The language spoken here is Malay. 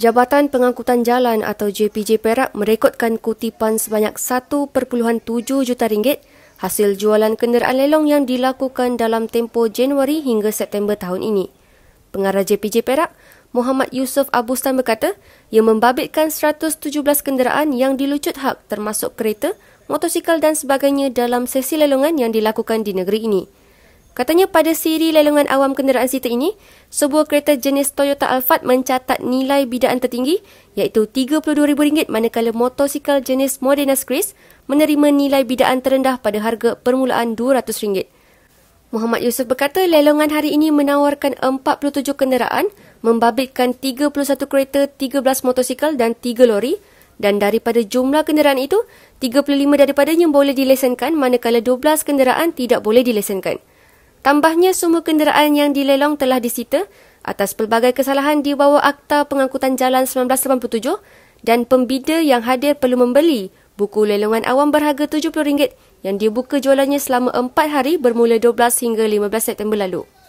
Jabatan Pengangkutan Jalan atau JPJ Perak merekodkan kutipan sebanyak 1.7 juta ringgit hasil jualan kenderaan lelong yang dilakukan dalam tempoh Januari hingga September tahun ini. Pengarah JPJ Perak, Muhammad Yusof Abustan berkata, ia membabitkan 117 kenderaan yang dilucut hak termasuk kereta, motosikal dan sebagainya dalam sesi lelongan yang dilakukan di negeri ini. Katanya pada siri lelongan awam kenderaan sita ini, sebuah kereta jenis Toyota Alphard mencatat nilai bidaan tertinggi iaitu RM32,000 manakala motosikal jenis Modena Scris menerima nilai bidaan terendah pada harga permulaan RM200. Muhammad Yusof berkata lelongan hari ini menawarkan 47 kenderaan, membabitkan 31 kereta, 13 motosikal dan 3 lori dan daripada jumlah kenderaan itu, 35 daripadanya boleh dilesenkan manakala 12 kenderaan tidak boleh dilesenkan. Tambahnya semua kenderaan yang dilelong telah disita atas pelbagai kesalahan di bawah Akta Pengangkutan Jalan 1987 dan pembida yang hadir perlu membeli buku lelongan awam berharga RM70 yang dibuka jualannya selama 4 hari bermula 12 hingga 15 September lalu.